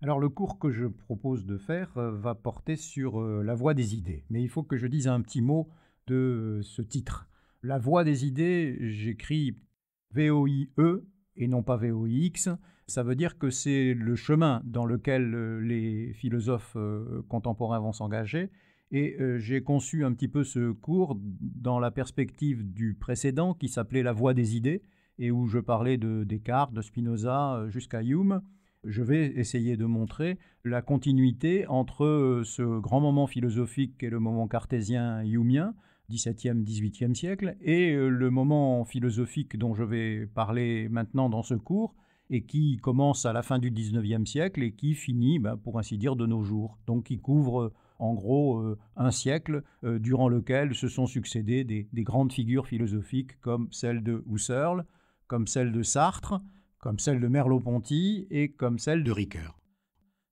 Alors le cours que je propose de faire euh, va porter sur euh, la voie des idées, mais il faut que je dise un petit mot de euh, ce titre. La voie des idées, j'écris VOIE et non pas V-O-I-X. ça veut dire que c'est le chemin dans lequel les philosophes contemporains vont s'engager. Et j'ai conçu un petit peu ce cours dans la perspective du précédent qui s'appelait La voie des idées et où je parlais de Descartes, de Spinoza jusqu'à Hume je vais essayer de montrer la continuité entre euh, ce grand moment philosophique qui est le moment cartésien youmien, 17e, 18e siècle, et euh, le moment philosophique dont je vais parler maintenant dans ce cours, et qui commence à la fin du 19e siècle et qui finit, bah, pour ainsi dire, de nos jours. Donc qui couvre euh, en gros un siècle durant lequel se sont succédés des, des grandes figures philosophiques comme celle de Husserl, comme celle de Sartre, comme celle de Merleau-Ponty et comme celle de Ricoeur.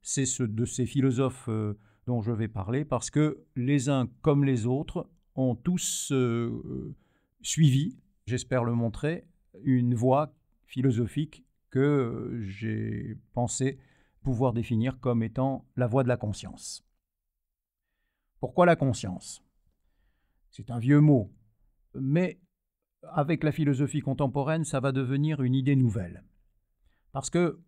C'est ceux de ces philosophes euh, dont je vais parler parce que les uns comme les autres ont tous euh, euh, suivi, j'espère le montrer, une voie philosophique que j'ai pensé pouvoir définir comme étant la voie de la conscience. Pourquoi la conscience C'est un vieux mot, mais avec la philosophie contemporaine, ça va devenir une idée nouvelle. Parce que,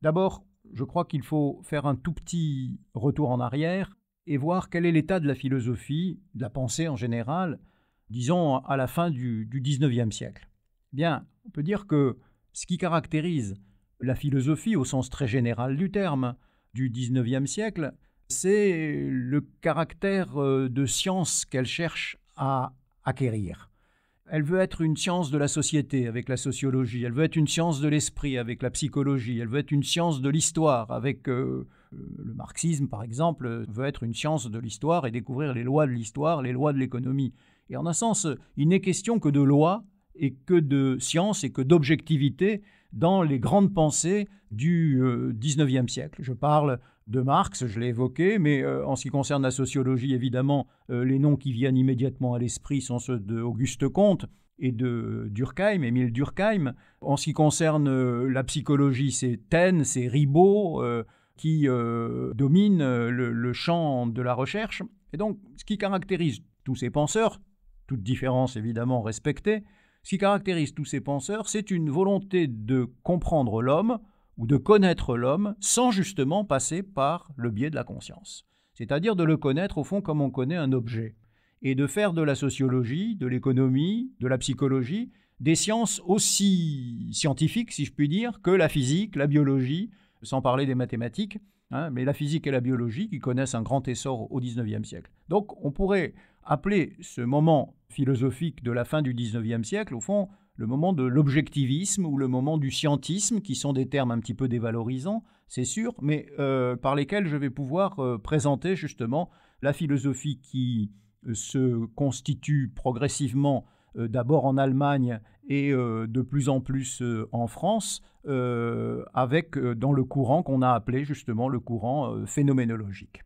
d'abord, je crois qu'il faut faire un tout petit retour en arrière et voir quel est l'état de la philosophie, de la pensée en général, disons à la fin du, XIXe 19 siècle. Bien, on peut dire que ce qui caractérise la philosophie au sens très général du terme du 19e siècle, c'est le caractère euh, de science qu'elle cherche à acquérir. Elle veut être une science de la société avec la sociologie, elle veut être une science de l'esprit avec la psychologie, elle veut être une science de l'histoire avec euh, euh, le marxisme par exemple, veut être une science de l'histoire et découvrir les lois de l'histoire, les lois de l'économie. Et en un sens, il n'est question que de lois et que de science et que d'objectivité dans les grandes pensées du XIXe euh, siècle. Je parle de Marx, je l'ai évoqué, mais euh, en ce qui concerne la sociologie, évidemment, euh, les noms qui viennent immédiatement à l'esprit sont ceux d'Auguste Comte et de Durkheim, Émile Durkheim. En ce qui concerne la psychologie, c'est Taine, c'est Ribot qui dominent le, le champ de la recherche. Et donc, ce qui caractérise tous ces penseurs, toute différence évidemment respectée, ce qui caractérise tous ces penseurs, c'est une volonté de comprendre l'homme ou de connaître l'homme sans justement passer par le biais de la conscience. C'est-à-dire de le connaître au fond comme on connaît un objet et de faire de la sociologie, de l'économie, de la psychologie, des sciences aussi scientifiques, si je puis dire, que la physique, la biologie, sans parler des mathématiques, Hein, mais la physique et la biologie qui connaissent un grand essor au XIXe siècle. Donc on pourrait appeler ce moment philosophique de la fin du XIXe siècle, au fond, le moment de l'objectivisme ou le moment du scientisme, qui sont des termes un petit peu dévalorisants, c'est sûr, mais euh, par lesquels je vais pouvoir euh, présenter justement la philosophie qui euh, se constitue progressivement euh, d'abord en Allemagne et euh, de plus en plus euh, en France, avec dans le courant qu'on a appelé justement le courant phénoménologique.